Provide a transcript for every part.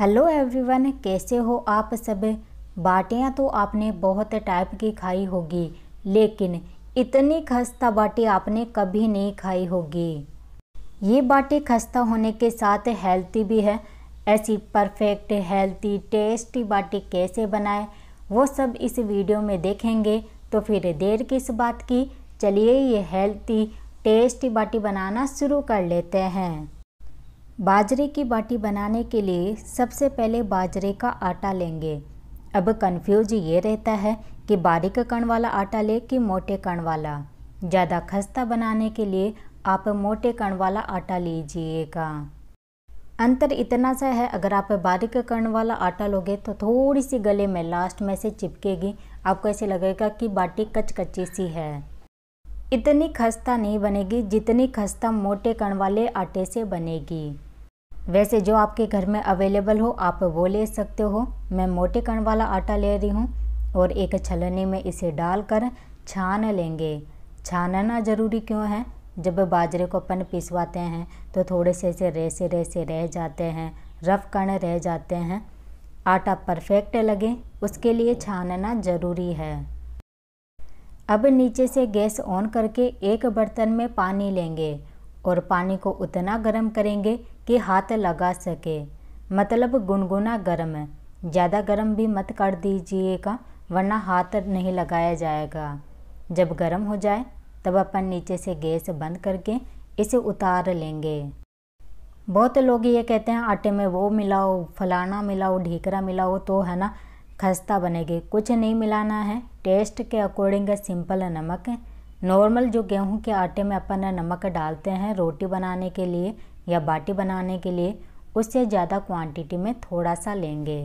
Hello everyone कैसे हो आप सब बाटियाँ तो आपने बहुत टाइप की खाई होगी लेकिन इतनी खस्ता बाटी आपने कभी नहीं खाई होगी ये बाटी खस्ता होने के साथ हेल्थी भी है ऐसी परफेक्ट हेल्थी टेस्टी बाटी कैसे बनाए वो सब इस वीडियो में देखेंगे तो फिर देर किस बात की चलिए ये हेल्थी टेस्टी बाटी बनाना शुरू कर लेते हैं बाजरे की बाटी बनाने के लिए सबसे पहले बाजरे का आटा लेंगे अब कन्फ्यूज ये रहता है कि बारीक कण वाला आटा ले कि मोटे कण वाला ज़्यादा खस्ता बनाने के लिए आप मोटे कण वाला आटा लीजिएगा अंतर इतना सा है अगर आप बारीक कण वाला आटा लोगे तो थोड़ी सी गले में लास्ट में से चिपकेगी आपको ऐसे लगेगा कि बाटी कचकची सी है इतनी खस्ता नहीं बनेगी जितनी खस्ता मोटे कण वाले आटे से बनेगी वैसे जो आपके घर में अवेलेबल हो आप वो ले सकते हो मैं मोटे कण वाला आटा ले रही हूँ और एक छलनी में इसे डालकर छान लेंगे छानना ज़रूरी क्यों है जब बाजरे को अपन पिसवाते हैं तो थोड़े से ऐसे रेसे रेसे रह जाते हैं रफ कण रह जाते हैं आटा परफेक्ट लगे उसके लिए छानना ज़रूरी है अब नीचे से गैस ऑन करके एक बर्तन में पानी लेंगे और पानी को उतना गर्म करेंगे कि हाथ लगा सके मतलब गुनगुना गर्म ज़्यादा गर्म भी मत कर दीजिएगा वरना हाथ नहीं लगाया जाएगा जब गर्म हो जाए तब अपन नीचे से गैस बंद करके इसे उतार लेंगे बहुत लोग ये कहते हैं आटे में वो मिलाओ फलाना मिलाओ ढीकरा मिलाओ तो है ना खस्ता बनेगी कुछ नहीं मिलाना है टेस्ट के अकॉर्डिंग सिंपल नमक नॉर्मल जो गेहूं के आटे में अपन नमक डालते हैं रोटी बनाने के लिए या बाटी बनाने के लिए उससे ज़्यादा क्वांटिटी में थोड़ा सा लेंगे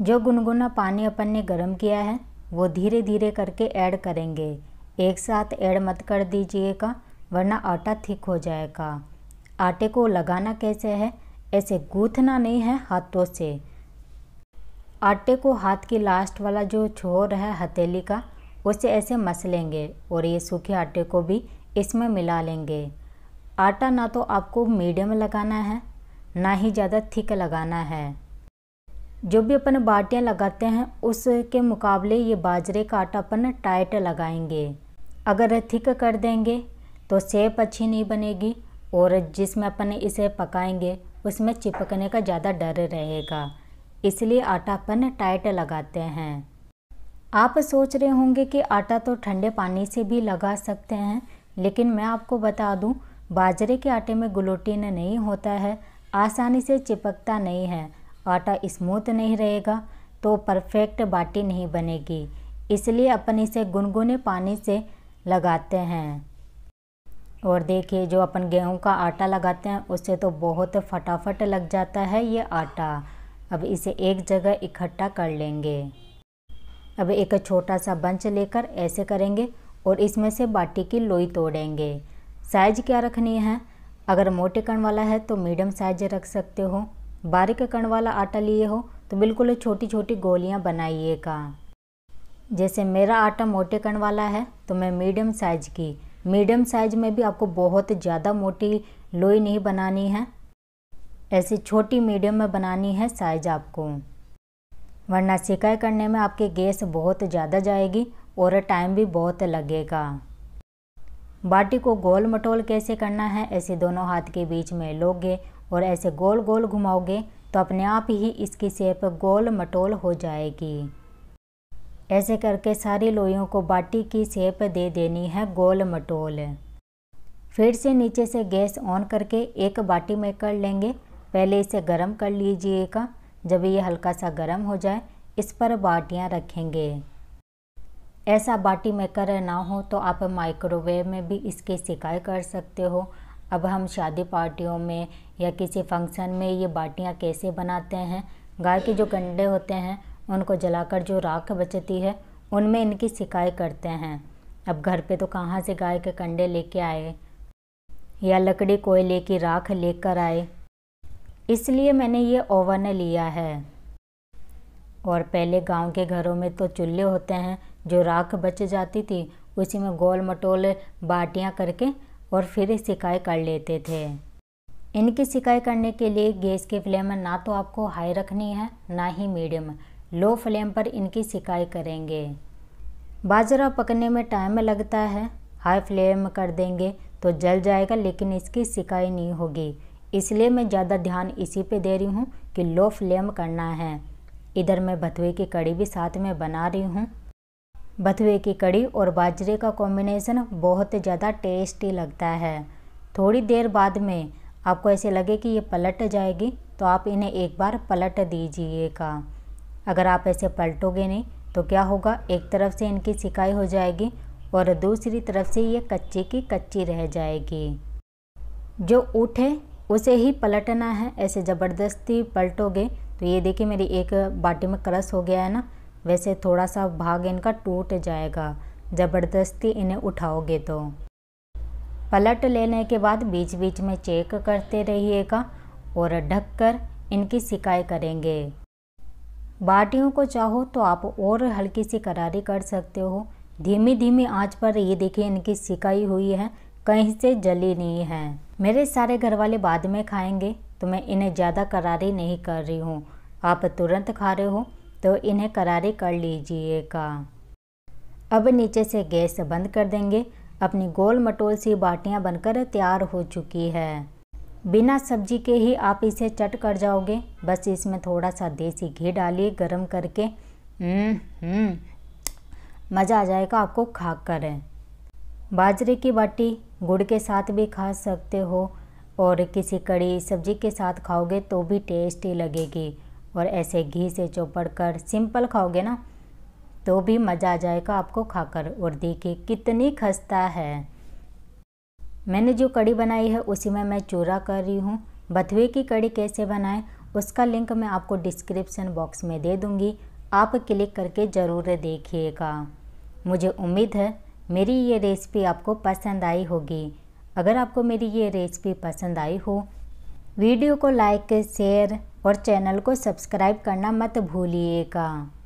जो गुनगुना पानी अपन ने गर्म किया है वो धीरे धीरे करके ऐड करेंगे एक साथ ऐड मत कर दीजिएगा वरना आटा थिक हो जाएगा आटे को लगाना कैसे है ऐसे गूँथना नहीं है हाथों से आटे को हाथ की लास्ट वाला जो छोर है हथेली का उसे ऐसे मस लेंगे और ये सूखे आटे को भी इसमें मिला लेंगे आटा ना तो आपको मीडियम लगाना है ना ही ज़्यादा थिक लगाना है जो भी अपन बाटियाँ लगाते हैं उसके मुकाबले ये बाजरे का आटा अपन टाइट लगाएंगे अगर थिक कर देंगे तो सेप अच्छी नहीं बनेगी और जिसमें अपन इसे पकाएंगे उसमें चिपकने का ज़्यादा डर रहेगा इसलिए आटा अपन टाइट लगाते हैं आप सोच रहे होंगे कि आटा तो ठंडे पानी से भी लगा सकते हैं लेकिन मैं आपको बता दूं बाजरे के आटे में ग्लूटीन नहीं होता है आसानी से चिपकता नहीं है आटा स्मूथ नहीं रहेगा तो परफेक्ट बाटी नहीं बनेगी इसलिए अपन इसे गुनगुने पानी से लगाते हैं और देखिए जो अपन गेहूं का आटा लगाते हैं उससे तो बहुत फटाफट लग जाता है ये आटा अब इसे एक जगह इकट्ठा कर लेंगे अब एक छोटा सा बंच लेकर ऐसे करेंगे और इसमें से बाटी की लोई तोड़ेंगे साइज क्या रखनी है अगर मोटे कण वाला है तो मीडियम साइज रख सकते हो बारीक कण वाला आटा लिए हो तो बिल्कुल छोटी छोटी गोलियां बनाइएगा जैसे मेरा आटा मोटे कण वाला है तो मैं मीडियम साइज की मीडियम साइज में भी आपको बहुत ज़्यादा मोटी लोई नहीं बनानी है ऐसी छोटी मीडियम में बनानी है साइज आपको वरना सिकाई करने में आपके गैस बहुत ज़्यादा जाएगी और टाइम भी बहुत लगेगा बाटी को गोल मटोल कैसे करना है ऐसे दोनों हाथ के बीच में लोगे और ऐसे गोल गोल घुमाओगे तो अपने आप ही इसकी सेप गोल मटोल हो जाएगी ऐसे करके सारी लोइयों को बाटी की सेप दे देनी है गोल मटोल फिर से नीचे से गैस ऑन करके एक बाटी में कर लेंगे पहले इसे गर्म कर लीजिएगा जब ये हल्का सा गर्म हो जाए इस पर बाटियाँ रखेंगे ऐसा बाटी मेकर ना हो तो आप माइक्रोवेव में भी इसकी सिकाई कर सकते हो अब हम शादी पार्टियों में या किसी फंक्शन में ये बाटियाँ कैसे बनाते हैं गाय के जो कंडे होते हैं उनको जलाकर जो राख बचती है उनमें इनकी सिकाई करते हैं अब घर पे तो कहाँ से गाय के कंडे लेके आए या लकड़ी कोयले की राख लेकर आए इसलिए मैंने ये ओवन लिया है और पहले गांव के घरों में तो चूल्हे होते हैं जो राख बच जाती थी उसी में गोल मटोल बाटियाँ करके और फिर सिकाई कर लेते थे इनकी सिकाई करने के लिए गैस की फ्लेम ना तो आपको हाई रखनी है ना ही मीडियम लो फ्लेम पर इनकी सिकाई करेंगे बाजरा पकने में टाइम लगता है हाई फ्लेम कर देंगे तो जल जाएगा लेकिन इसकी सिकाई नहीं होगी इसलिए मैं ज़्यादा ध्यान इसी पे दे रही हूँ कि लो फ्लेम करना है इधर मैं भथुए की कड़ी भी साथ में बना रही हूँ भथुए की कड़ी और बाजरे का कॉम्बिनेशन बहुत ज़्यादा टेस्टी लगता है थोड़ी देर बाद में आपको ऐसे लगे कि ये पलट जाएगी तो आप इन्हें एक बार पलट दीजिएगा अगर आप ऐसे पलटोगे नहीं तो क्या होगा एक तरफ से इनकी सिकाई हो जाएगी और दूसरी तरफ से ये कच्ची की कच्ची रह जाएगी जो उठे उसे ही पलटना है ऐसे ज़बरदस्ती पलटोगे तो ये देखिए मेरी एक बाटी में क्रस हो गया है ना वैसे थोड़ा सा भाग इनका टूट जाएगा ज़बरदस्ती इन्हें उठाओगे तो पलट लेने के बाद बीच बीच में चेक करते रहिएगा और ढक कर इनकी सिकाई करेंगे बाटियों को चाहो तो आप और हल्की सी करारी कर सकते हो धीमी धीमी आंच पर ये देखिए इनकी सिकाई हुई है कहीं से जली नहीं है मेरे सारे घर वाले बाद में खाएंगे तो मैं इन्हें ज़्यादा करारी नहीं कर रही हूँ आप तुरंत खा रहे हो तो इन्हें करारी कर लीजिएगा अब नीचे से गैस बंद कर देंगे अपनी गोल मटोल सी बाटियाँ बनकर तैयार हो चुकी है बिना सब्जी के ही आप इसे चट कर जाओगे बस इसमें थोड़ा सा देसी घी डालिए गरम करके हम्म, हम्म। मज़ा आ जाएगा आपको खा कर बाजरे की बाटी गुड़ के साथ भी खा सकते हो और किसी कड़ी सब्जी के साथ खाओगे तो भी टेस्टी लगेगी और ऐसे घी से चौपड़ कर सिंपल खाओगे ना तो भी मज़ा आ जाएगा आपको खाकर और देखिए कितनी खस्ता है मैंने जो कड़ी बनाई है उसी में मैं चूरा कर रही हूँ बथुए की कड़ी कैसे बनाएं उसका लिंक मैं आपको डिस्क्रिप्शन बॉक्स में दे दूँगी आप क्लिक करके ज़रूर देखिएगा मुझे उम्मीद है मेरी ये रेसिपी आपको पसंद आई होगी अगर आपको मेरी ये रेसिपी पसंद आई हो वीडियो को लाइक शेयर और चैनल को सब्सक्राइब करना मत भूलिएगा